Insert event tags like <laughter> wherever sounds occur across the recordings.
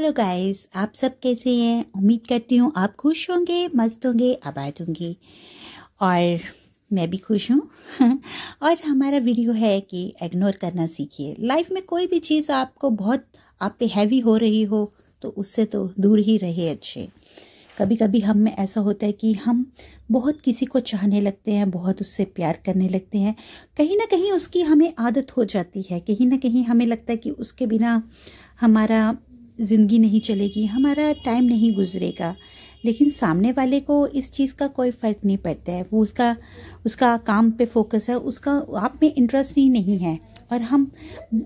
hello guys आप सब कैसे हैं उम्मीद करती हूँ आप खुश होंगे मस्त होंगे आबाद होंगे और मैं भी खुश हूँ <laughs> और हमारा वीडियो है कि इग्नोर करना सीखिए लाइफ में कोई भी चीज़ आपको बहुत आप पे हैवी हो रही हो तो उससे तो दूर ही रहे अच्छे कभी कभी हम में ऐसा होता है कि हम बहुत किसी को चाहने लगते हैं बहुत उससे प्यार करने लगते हैं कहीं ना कहीं उसकी हमें आदत हो जाती है कहीं ना कहीं हमें लगता है कि उसके बिना हमारा ज़िंदगी नहीं चलेगी हमारा टाइम नहीं गुजरेगा लेकिन सामने वाले को इस चीज़ का कोई फ़र्क नहीं पड़ता है वो उसका उसका काम पे फोकस है उसका आप में इंटरेस्ट ही नहीं है और हम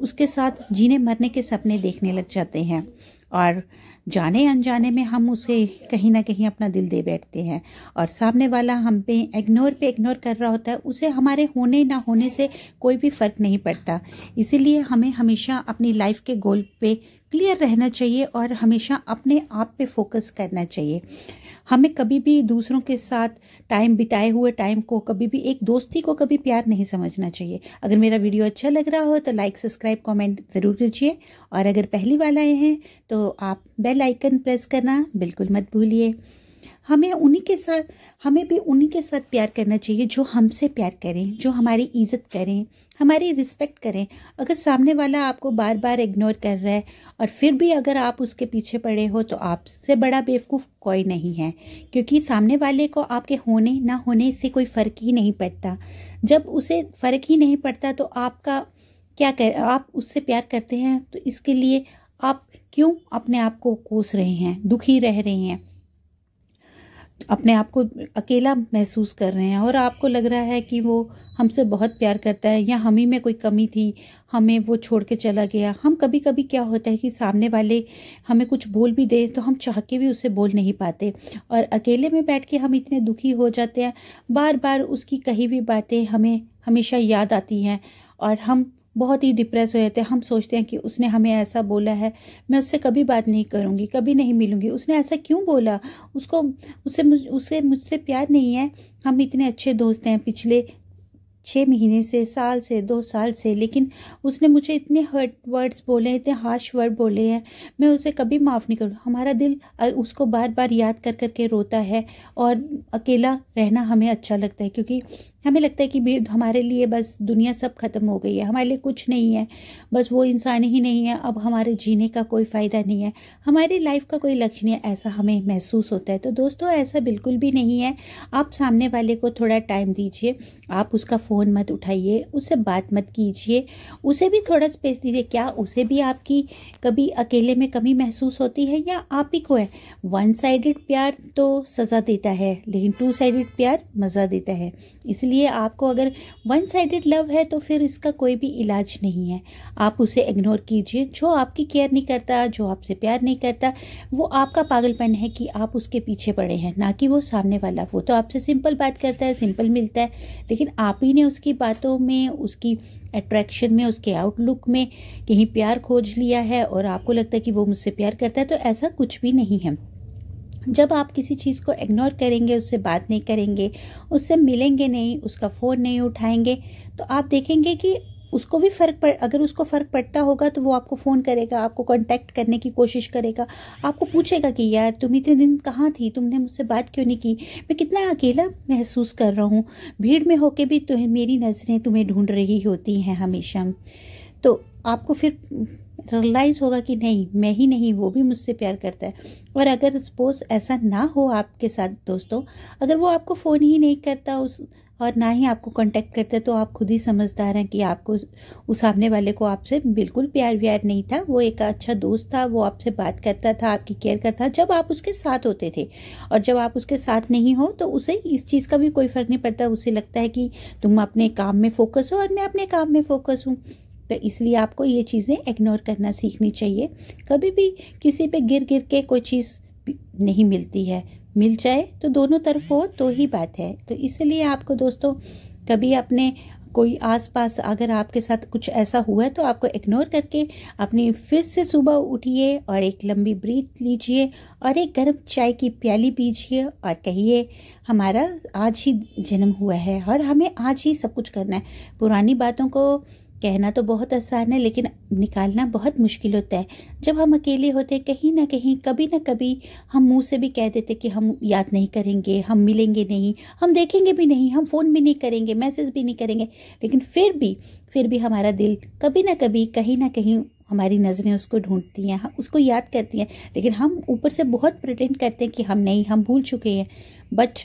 उसके साथ जीने मरने के सपने देखने लग जाते हैं और जाने अनजाने में हम उसे कहीं ना कहीं अपना दिल दे बैठते हैं और सामने वाला हम पे इग्नोर पे इग्नोर कर रहा होता है उसे हमारे होने ना होने से कोई भी फ़र्क नहीं पड़ता इसीलिए हमें हमेशा अपनी लाइफ के गोल पे क्लियर रहना चाहिए और हमेशा अपने आप पे फोकस करना चाहिए हमें कभी भी दूसरों के साथ टाइम बिताए हुए टाइम को कभी भी एक दोस्ती को कभी प्यार नहीं समझना चाहिए अगर मेरा वीडियो अच्छा लग रहा हो तो लाइक सब्सक्राइब कमेंट ज़रूर कीजिए और अगर पहली बार आए हैं तो आप बेल आइकन प्रेस करना बिल्कुल मत भूलिए हमें उन्हीं के साथ हमें भी उन्हीं के साथ प्यार करना चाहिए जो हमसे प्यार करें जो हमारी इज्जत करें हमारी रिस्पेक्ट करें अगर सामने वाला आपको बार बार इग्नोर कर रहा है और फिर भी अगर आप उसके पीछे पड़े हो तो आपसे बड़ा बेवकूफ़ कोई नहीं है क्योंकि सामने वाले को आपके होने ना होने से कोई फ़र्क ही नहीं पड़ता जब उसे फ़र्क ही नहीं पड़ता तो आपका क्या कर आप उससे प्यार करते हैं तो इसके लिए आप क्यों अपने आप को कोस रहे हैं दुखी रह रहे हैं अपने आप को अकेला महसूस कर रहे हैं और आपको लग रहा है कि वो हमसे बहुत प्यार करता है या हम ही में कोई कमी थी हमें वो छोड़ के चला गया हम कभी कभी क्या होता है कि सामने वाले हमें कुछ बोल भी दे तो हम चाह के भी उसे बोल नहीं पाते और अकेले में बैठ के हम इतने दुखी हो जाते हैं बार बार उसकी कही भी बातें हमें हमेशा याद आती हैं और हम बहुत ही डिप्रेस हो जाते हैं हम सोचते हैं कि उसने हमें ऐसा बोला है मैं उससे कभी बात नहीं करूँगी कभी नहीं मिलूँगी उसने ऐसा क्यों बोला उसको उससे मुझ उससे मुझसे प्यार नहीं है हम इतने अच्छे दोस्त हैं पिछले छः महीने से साल से दो साल से लेकिन उसने मुझे इतने हर्ट वर्ड्स बोले इतने हार्श वर्ड बोले हैं मैं उसे कभी माफ़ नहीं करूँ हमारा दिल उसको बार बार याद कर कर के रोता है और अकेला रहना हमें अच्छा लगता है क्योंकि हमें लगता है कि भीड़ हमारे लिए बस दुनिया सब खत्म हो गई है हमारे लिए कुछ नहीं है बस वो इंसान ही नहीं है अब हमारे जीने का कोई फ़ायदा नहीं है हमारी लाइफ का कोई लक्ष्य नहीं है ऐसा हमें महसूस होता है तो दोस्तों ऐसा बिल्कुल भी नहीं है आप सामने वाले को थोड़ा टाइम दीजिए आप उसका फ़ोन फ़ोन मत उठाइए उससे बात मत कीजिए उसे भी थोड़ा स्पेस दीजिए क्या उसे भी आपकी कभी अकेले में कमी महसूस होती है या आप ही को है वन साइडेड प्यार तो सज़ा देता है लेकिन टू साइडेड प्यार मज़ा देता है इसलिए आपको अगर वन साइडेड लव है तो फिर इसका कोई भी इलाज नहीं है आप उसे इग्नोर कीजिए जो आपकी केयर नहीं करता जो आपसे प्यार नहीं करता वो आपका पागलपन है कि आप उसके पीछे पड़े हैं ना कि वो सामने वाला वो तो आपसे सिंपल बात करता है सिंपल मिलता है लेकिन आप ही ने में उसकी बातों में उसकी अट्रैक्शन में उसके आउटलुक में कहीं प्यार खोज लिया है और आपको लगता है कि वो मुझसे प्यार करता है तो ऐसा कुछ भी नहीं है जब आप किसी चीज़ को इग्नोर करेंगे उससे बात नहीं करेंगे उससे मिलेंगे नहीं उसका फ़ोन नहीं उठाएंगे तो आप देखेंगे कि उसको भी फ़र्क पड़ अगर उसको फ़र्क पड़ता होगा तो वो आपको फ़ोन करेगा आपको कांटेक्ट करने की कोशिश करेगा आपको पूछेगा कि यार तुम इतने दिन कहाँ थी तुमने मुझसे बात क्यों नहीं की मैं कितना अकेला महसूस कर रहा हूँ भीड़ में होके भी तुम्हें मेरी नज़रें तुम्हें ढूंढ रही होती हैं हमेशा तो आपको फिर रियलाइज़ होगा कि नहीं मैं ही नहीं वो भी मुझसे प्यार करता है और अगर सपोज ऐसा ना हो आपके साथ दोस्तों अगर वो आपको फ़ोन ही नहीं करता उस और ना ही आपको कांटेक्ट करते तो आप खुद ही समझदार हैं कि आपको उस सामने वाले को आपसे बिल्कुल प्यार व्यार नहीं था वो एक अच्छा दोस्त था वो आपसे बात करता था आपकी केयर करता था जब आप उसके साथ होते थे और जब आप उसके साथ नहीं हो तो उसे इस चीज़ का भी कोई फ़र्क नहीं पड़ता उसे लगता है कि तुम अपने काम में फोकस हो और मैं अपने काम में फ़ोकस हूँ तो इसलिए आपको ये चीज़ें इग्नोर करना सीखनी चाहिए कभी भी किसी पर गिर गिर के कोई चीज़ नहीं मिलती है मिल जाए तो दोनों तरफ हो तो ही बात है तो इसलिए आपको दोस्तों कभी अपने कोई आसपास अगर आपके साथ कुछ ऐसा हुआ है तो आपको इग्नोर करके अपनी फिर से सुबह उठिए और एक लंबी ब्रीथ लीजिए और एक गर्म चाय की प्याली पीजिए और कहिए हमारा आज ही जन्म हुआ है और हमें आज ही सब कुछ करना है पुरानी बातों को कहना तो बहुत आसान है लेकिन निकालना बहुत मुश्किल होता है जब हम अकेले होते कहीं ना कहीं कभी ना कभी हम मुंह से भी कह देते कि हम याद नहीं करेंगे हम मिलेंगे नहीं हम देखेंगे भी नहीं हम फ़ोन भी नहीं करेंगे मैसेज भी नहीं करेंगे लेकिन फिर भी फिर भी हमारा दिल कभी ना कभी कहीं ना कहीं हमारी नज़रें उसको ढूंढती हैं उसको याद करती हैं लेकिन हम ऊपर से बहुत प्रटेंट करते हैं कि हम नहीं हम भूल चुके हैं बट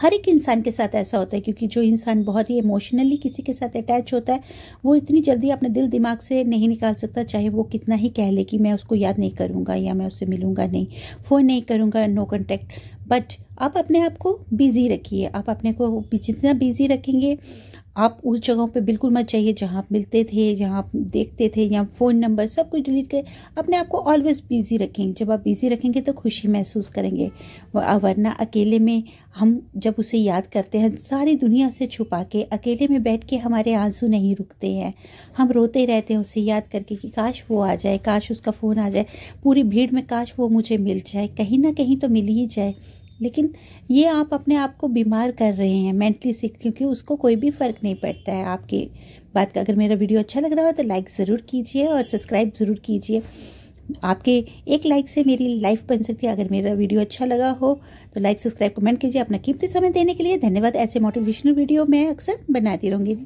हर एक इंसान के साथ ऐसा होता है क्योंकि जो इंसान बहुत ही इमोशनली किसी के साथ अटैच होता है वो इतनी जल्दी अपने दिल दिमाग से नहीं निकाल सकता चाहे वो कितना ही कह ले कि मैं उसको याद नहीं करूँगा या मैं उससे मिलूँगा नहीं फ़ोन नहीं करूँगा नो कॉन्टैक्ट बट आप अपने आप को बिज़ी रखिए आप अपने को जितना बिज़ी रखेंगे आप उस जगहों पे बिल्कुल मत जाइए जहाँ आप मिलते थे जहाँ आप देखते थे या फ़ोन नंबर सब कुछ डिलीट कर अपने आप को ऑलवेज़ बिज़ी रखेंगे जब आप बिज़ी रखेंगे तो खुशी महसूस करेंगे वरना अकेले में हम जब उसे याद करते हैं सारी दुनिया से छुपा के अकेले में बैठ के हमारे आंसू नहीं रुकते हैं हम रोते रहते हैं उसे याद करके कि काश वो आ जाए काश उसका फ़ोन आ जाए पूरी भीड़ में काश वो मुझे मिल जाए कहीं ना कहीं तो मिल ही जाए लेकिन ये आप अपने आप को बीमार कर रहे हैं मेंटली सिक क्योंकि उसको कोई भी फ़र्क नहीं पड़ता है आपकी बात का अगर मेरा वीडियो अच्छा लग रहा हो तो लाइक ज़रूर कीजिए और सब्सक्राइब ज़रूर कीजिए आपके एक लाइक से मेरी लाइफ बन सकती है अगर मेरा वीडियो अच्छा लगा हो तो लाइक सब्सक्राइब कमेंट कीजिए अपना कीमती समय देने के लिए धन्यवाद ऐसे मोटिवेशनल वीडियो मैं अक्सर बनाती रहूँगी